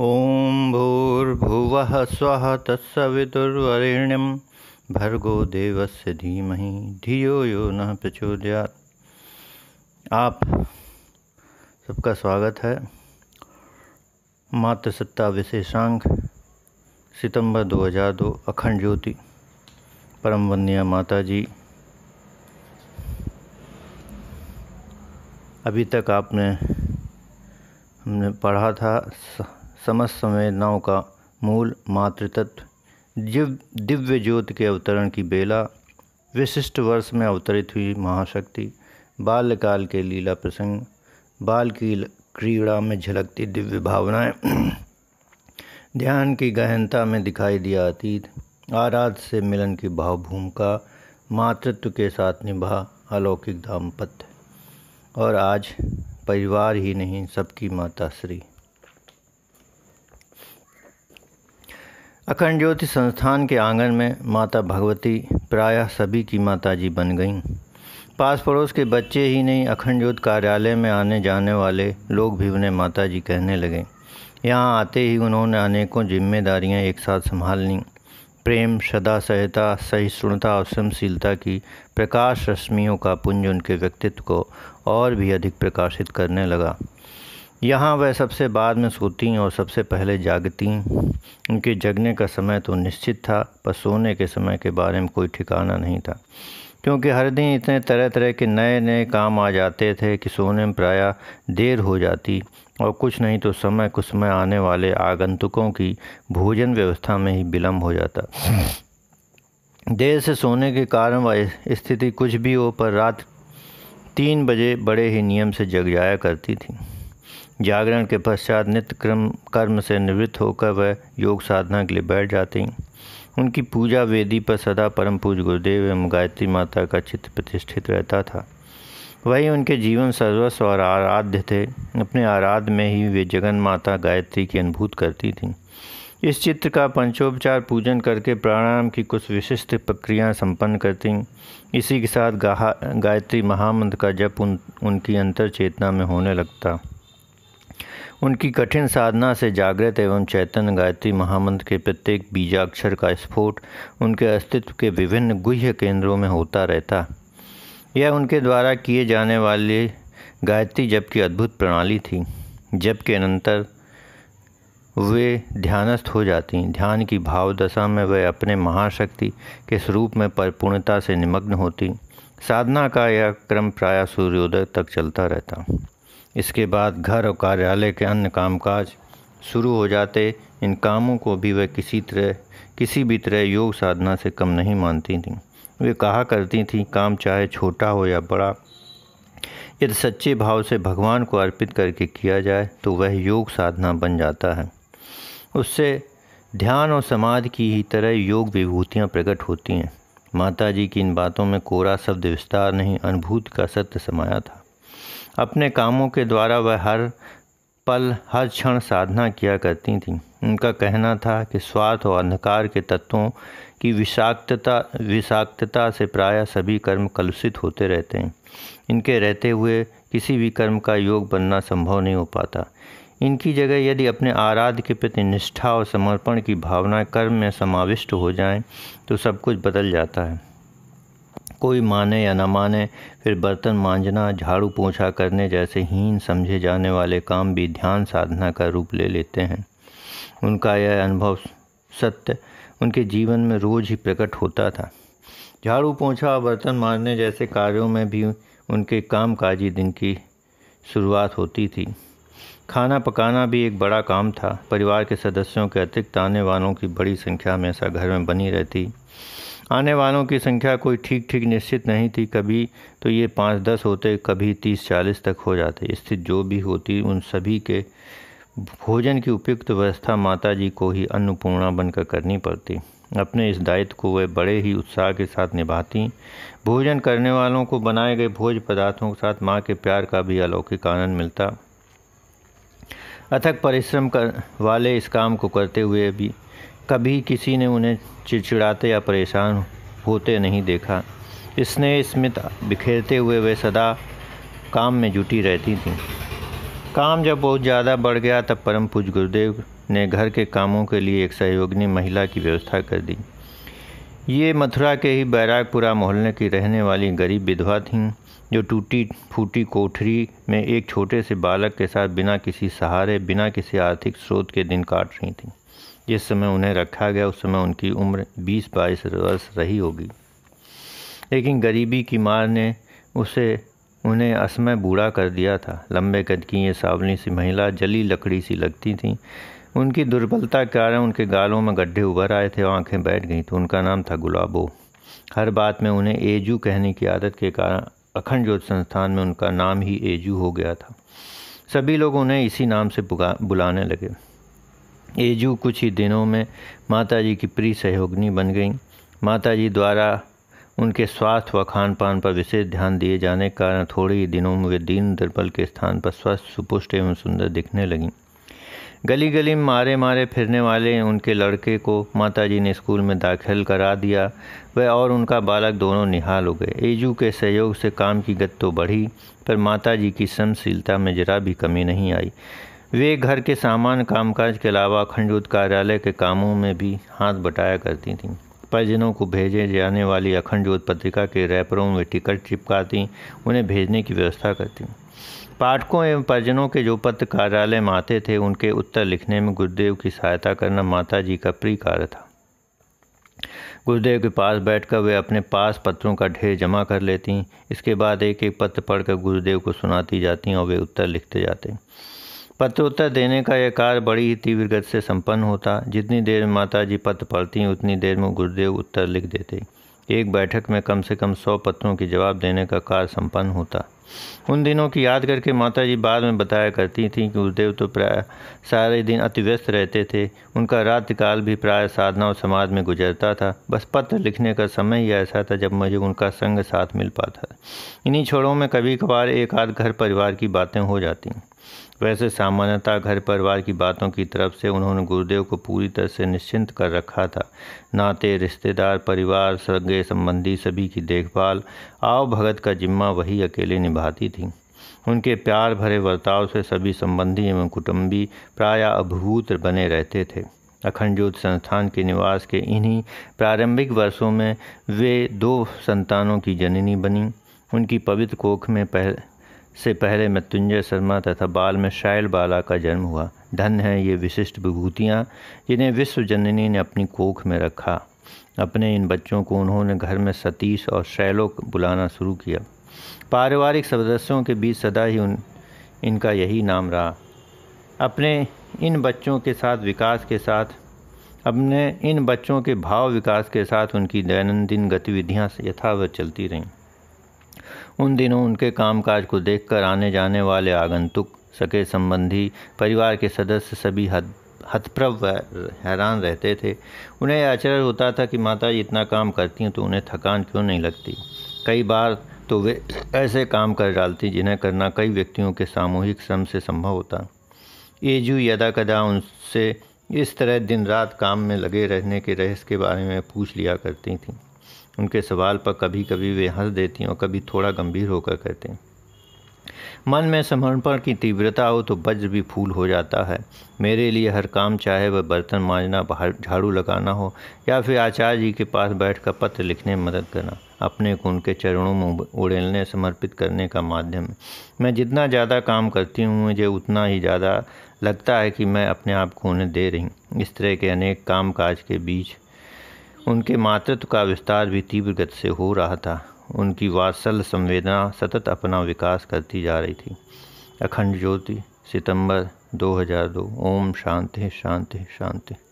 ओम भूर्भुव स्व तत्सवितुर्वरेण्यं भर्गो देवस्य धीमहि धियो यो न प्रचोदया आप सबका स्वागत है मातृसत्ता विशेषांक सितंबर 2002 अखंड ज्योति परम वन्या माता जी अभी तक आपने हमने पढ़ा था समस्त संवेदनाओं का मूल मातृ तत्व दिव्य ज्योत के अवतरण की बेला विशिष्ट वर्ष में अवतरित हुई महाशक्ति बाल्यकाल के लीला प्रसंग बाल की क्रीड़ा में झलकती दिव्य भावनाएं ध्यान की गहनता में दिखाई दिया अतीत आराध्य से मिलन की भावभूमिका मातृत्व के साथ निभा अलौकिक दाम्पत्य और आज परिवार ही नहीं सबकी माता श्री अखंड ज्योति संस्थान के आंगन में माता भगवती प्रायः सभी की माताजी बन गईं पास पड़ोस के बच्चे ही नहीं अखंड ज्योत कार्यालय में आने जाने वाले लोग भी उन्हें माता जी कहने लगे यहाँ आते ही उन्होंने अनेकों जिम्मेदारियाँ एक साथ संभाल लीं प्रेम सदा सहता सहिष्णुता और समशीलता की प्रकाश रश्मियों का पुंज उनके व्यक्तित्व को और भी अधिक प्रकाशित करने लगा यहाँ वह सबसे बाद में सोती और सबसे पहले जागती उनके जगने का समय तो निश्चित था पर सोने के समय के बारे में कोई ठिकाना नहीं था क्योंकि हर दिन इतने तरह तरह के नए नए काम आ जाते थे कि सोने में प्रायः देर हो जाती और कुछ नहीं तो समय कुछ समय आने वाले आगंतुकों की भोजन व्यवस्था में ही विलम्ब हो जाता देर से सोने के कारण वह स्थिति कुछ भी हो पर रात तीन बजे बड़े ही नियम से जग जाया करती थी जागरण के पश्चात नित्य क्रम कर्म से निवृत्त होकर वह योग साधना के लिए बैठ जाती उनकी पूजा वेदी पर सदा परम पूज गुरुदेव एवं गायत्री माता का चित्र प्रतिष्ठित रहता था वही उनके जीवन सर्वस्व और आराध्य थे अपने आराध्य में ही वे जगन माता गायत्री की अनुभूत करती थीं इस चित्र का पंचोपचार पूजन करके प्राणायाम की कुछ विशिष्ट प्रक्रियाएं संपन्न करती इसी के साथ गायत्री महामंत्र का जप उन उनकी अंतर चेतना में होने लगता उनकी कठिन साधना से जागृत एवं चैतन्य गायत्री महामंत्र के प्रत्येक बीजाक्षर का स्फोट उनके अस्तित्व के विभिन्न गुह्य केंद्रों में होता रहता यह उनके द्वारा किए जाने वाले गायत्री जप की अद्भुत प्रणाली थी जप के अनंतर वे ध्यानस्थ हो जाती ध्यान की भाव दशा में वे अपने महाशक्ति के स्वरूप में परिपूर्णता से निमग्न होती साधना का यह क्रम प्राय सूर्योदय तक चलता रहता इसके बाद घर और कार्यालय के अन्य कामकाज शुरू हो जाते इन कामों को भी वह किसी तरह किसी भी तरह योग साधना से कम नहीं मानती थी वे कहा करती थीं काम चाहे छोटा हो या बड़ा यदि सच्चे भाव से भगवान को अर्पित करके किया जाए तो वह योग साधना बन जाता है उससे ध्यान और समाधि की ही तरह योग विभूतियाँ प्रकट होती हैं माता जी की इन बातों में कोरा शब्द विस्तार नहीं अनुभूत का सत्य समाया था अपने कामों के द्वारा वह हर पल हर क्षण साधना किया करती थीं उनका कहना था कि स्वार्थ और अंधकार के तत्वों की विषाक्तता विषाक्तता से प्रायः सभी कर्म कलुषित होते रहते हैं इनके रहते हुए किसी भी कर्म का योग बनना संभव नहीं हो पाता इनकी जगह यदि अपने आराध्य के प्रति निष्ठा और समर्पण की भावना कर्म में समाविष्ट हो जाए तो सब कुछ बदल जाता है कोई माने या न माने फिर बर्तन मांजना झाड़ू पोछा करने जैसे हीन समझे जाने वाले काम भी ध्यान साधना का रूप ले लेते हैं उनका यह अनुभव सत्य उनके जीवन में रोज़ ही प्रकट होता था झाड़ू पोंछा और बर्तन मारने जैसे कार्यों में भी उनके काम काजी दिन की शुरुआत होती थी खाना पकाना भी एक बड़ा काम था परिवार के सदस्यों के अतिरिक्त आने वालों की बड़ी संख्या हमेशा घर में बनी रहती आने वालों की संख्या कोई ठीक ठीक निश्चित नहीं थी कभी तो ये पाँच दस होते कभी तीस चालीस तक हो जाते स्थिति जो भी होती उन सभी के भोजन की उपयुक्त व्यवस्था माता जी को ही अन्नपूर्णा बनकर करनी पड़ती अपने इस दायित्व को वे बड़े ही उत्साह के साथ निभाती भोजन करने वालों को बनाए गए भोज पदार्थों के साथ माँ के प्यार का भी अलौकिक आनंद मिलता अथक परिश्रम कर वाले इस काम को करते हुए भी कभी किसी ने उन्हें चिड़चिड़ाते या परेशान होते नहीं देखा स्नेह स्मित बिखेरते हुए वे सदा काम में जुटी रहती थीं काम जब बहुत ज़्यादा बढ़ गया तब परम पूज गुरुदेव ने घर के कामों के लिए एक सहयोगिनी महिला की व्यवस्था कर दी ये मथुरा के ही बैरागपुरा मोहल्ले की रहने वाली गरीब विधवा थीं जो टूटी फूटी कोठरी में एक छोटे से बालक के साथ बिना किसी सहारे बिना किसी आर्थिक स्रोत के दिन काट रही थीं जिस समय उन्हें रखा गया उस समय उनकी उम्र 20 बाईस वर्ष रही होगी लेकिन गरीबी की मार ने उसे उन्हें असमय बूढ़ा कर दिया था लंबे कद की ये सावली सी महिला जली लकड़ी सी लगती थीं उनकी दुर्बलता के कारण उनके गालों में गड्ढे उभर आए थे और आँखें बैठ गई तो उनका नाम था गुलाबो हर बात में उन्हें एजू कहने की आदत के कारण अखंड ज्योत संस्थान में उनका नाम ही एजू हो गया था सभी लोग उन्हें इसी नाम से बुलाने लगे एजू कुछ ही दिनों में माताजी की प्रिय सहयोगिनी बन गईं माताजी द्वारा उनके स्वास्थ्य व खान पान पर विशेष ध्यान दिए जाने के कारण थोड़े ही दिनों में वे दीन दुर्बल के स्थान पर स्वस्थ सुपुष्ट एवं सुंदर दिखने लगीं गली गली में मारे मारे फिरने वाले उनके लड़के को माताजी ने स्कूल में दाखिल करा दिया वह और उनका बालक दोनों निहाल हो गए एजू के सहयोग से काम की गत तो बढ़ी पर माताजी की सहनशीलता में जरा भी कमी नहीं आई वे घर के सामान कामकाज के अलावा खंडूत कार्यालय के कामों में भी हाथ बटाया करती थीं परिजनों को भेजे जाने वाली अखंड ज्योत पत्रिका के रैपरों में टिकट चिपकाती उन्हें भेजने की व्यवस्था करती पाठकों एवं परिजनों के जो पत्र कार्यालय में आते थे उनके उत्तर लिखने में गुरुदेव की सहायता करना माता जी का प्रिय कार्य था गुरुदेव के पास बैठकर वे अपने पास पत्रों का ढेर जमा कर लेती इसके बाद एक एक पत्र पढ़कर गुरुदेव को सुनाती जाती और वे उत्तर लिखते जाते पत्र उत्तर देने का यह कार्य बड़ी ही तीव्र गति से संपन्न होता जितनी देर में माता जी पत्र पढ़ती उतनी देर में गुरुदेव उत्तर लिख देते एक बैठक में कम से कम सौ पत्रों के जवाब देने का कार्य संपन्न होता उन दिनों की याद करके माता जी बाद में बताया करती थीं कि गुरुदेव तो प्राय सारे दिन अति व्यस्त रहते थे उनका रात काल भी प्राय साधना और समाज में गुजरता था बस पत्र लिखने का समय ही ऐसा था जब मुझे उनका संग साथ मिल पाता इन्हीं छोड़ों में कभी कभार एक आध घर परिवार की बातें हो जाती वैसे सामान्यतः घर परिवार की बातों की तरफ से उन्होंने गुरुदेव को पूरी तरह से निश्चिंत कर रखा था नाते रिश्तेदार परिवार सगे संबंधी सभी की देखभाल आव भगत का जिम्मा वही अकेले निभाती थी उनके प्यार भरे वर्ताव से सभी संबंधी एवं कुटुंबी प्राय अभूत बने रहते थे अखंड ज्योत संस्थान के निवास के इन्हीं प्रारंभिक वर्षों में वे दो संतानों की जननी बनी उनकी पवित्र कोख में पह से पहले मृत्युंजय शर्मा तथा बाल में शायल बाला का जन्म हुआ धन है ये विशिष्ट विभूतियाँ जिन्हें विश्व जननी ने अपनी कोख में रखा अपने इन बच्चों को उन्होंने घर में सतीश और शैलों बुलाना शुरू किया पारिवारिक सदस्यों के बीच सदा ही उन इनका यही नाम रहा अपने इन बच्चों के साथ विकास के साथ अपने इन बच्चों के भाव विकास के साथ उनकी दैनंदिन गतिविधियाँ यथावत चलती रहीं उन दिनों उनके कामकाज को देखकर आने जाने वाले आगंतुक सके संबंधी परिवार के सदस्य सभी हद हतप्रभ हैरान रहते थे उन्हें आश्चर्य होता था कि माता जी इतना काम करती हैं तो उन्हें थकान क्यों नहीं लगती कई बार तो वे ऐसे काम कर डालती जिन्हें करना कई व्यक्तियों के सामूहिक श्रम से संभव होता एजू यदा कदा उनसे इस तरह दिन रात काम में लगे रहने के रहस्य के बारे में पूछ लिया करती थीं उनके सवाल पर कभी कभी वे हंस देती हैं और कभी थोड़ा गंभीर होकर कहते हैं मन में समर्पण की तीव्रता हो तो वज्र भी फूल हो जाता है मेरे लिए हर काम चाहे वह बर्तन मांजना झाड़ू लगाना हो या फिर आचार्य जी के पास बैठ कर पत्र लिखने में मदद करना अपने को उनके चरणों में उड़ेलने समर्पित करने का माध्यम मैं जितना ज़्यादा काम करती हूँ मुझे उतना ही ज़्यादा लगता है कि मैं अपने आप को उन्हें दे रही इस तरह के अनेक काम काज के बीच उनके मातृत्व का विस्तार भी तीव्र गति से हो रहा था उनकी वात्सल संवेदना सतत अपना विकास करती जा रही थी अखंड ज्योति सितंबर 2002 ओम शांति शांति शांति